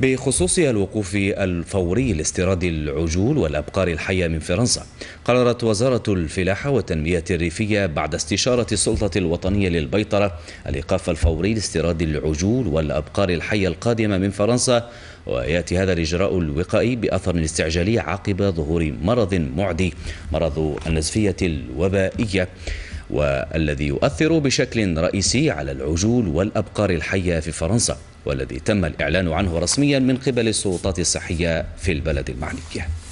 بخصوص الوقوف الفوري لاستيراد العجول والأبقار الحية من فرنسا قررت وزارة الفلاحة والتنمية الريفية بعد استشارة السلطة الوطنية للبيطرة الإيقاف الفوري لاستيراد العجول والأبقار الحية القادمة من فرنسا ويأتي هذا الإجراء الوقائي بأثر استعجالي عقب ظهور مرض معدي مرض النزفية الوبائية والذي يؤثر بشكل رئيسي على العجول والأبقار الحية في فرنسا والذي تم الإعلان عنه رسميا من قبل السلطات الصحية في البلد المعنية